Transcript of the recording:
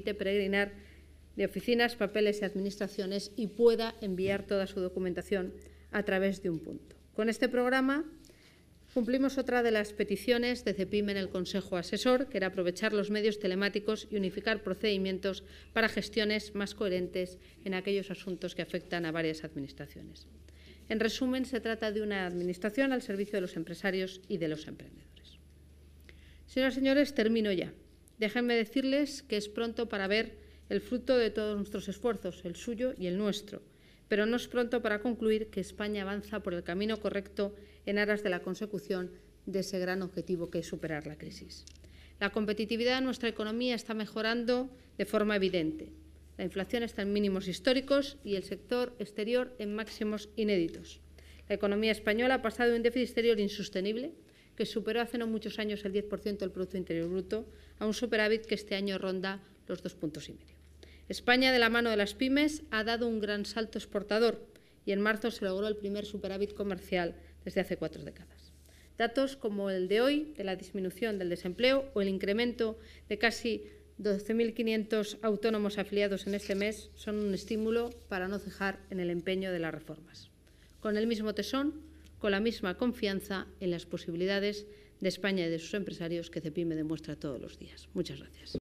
permite peregrinar de oficinas, papeles y administraciones y pueda enviar toda su documentación a través de un punto. Con este programa cumplimos otra de las peticiones de Cepime en el Consejo Asesor, que era aprovechar los medios telemáticos y unificar procedimientos para gestiones más coherentes en aquellos asuntos que afectan a varias administraciones. En resumen, se trata de una administración al servicio de los empresarios y de los emprendedores. Señoras y señores, termino ya. Déjenme decirles que es pronto para ver el fruto de todos nuestros esfuerzos, el suyo y el nuestro, pero no es pronto para concluir que España avanza por el camino correcto en aras de la consecución de ese gran objetivo que es superar la crisis. La competitividad de nuestra economía está mejorando de forma evidente. La inflación está en mínimos históricos y el sector exterior en máximos inéditos. La economía española ha pasado de un déficit exterior insostenible que superó hace no muchos años el 10% del Producto Interior Bruto, a un superávit que este año ronda los dos puntos y medio. España, de la mano de las pymes, ha dado un gran salto exportador y en marzo se logró el primer superávit comercial desde hace cuatro décadas. Datos como el de hoy, de la disminución del desempleo o el incremento de casi 12.500 autónomos afiliados en este mes son un estímulo para no cejar en el empeño de las reformas. Con el mismo tesón, con la misma confianza en las posibilidades de España y de sus empresarios que me demuestra todos los días. Muchas gracias.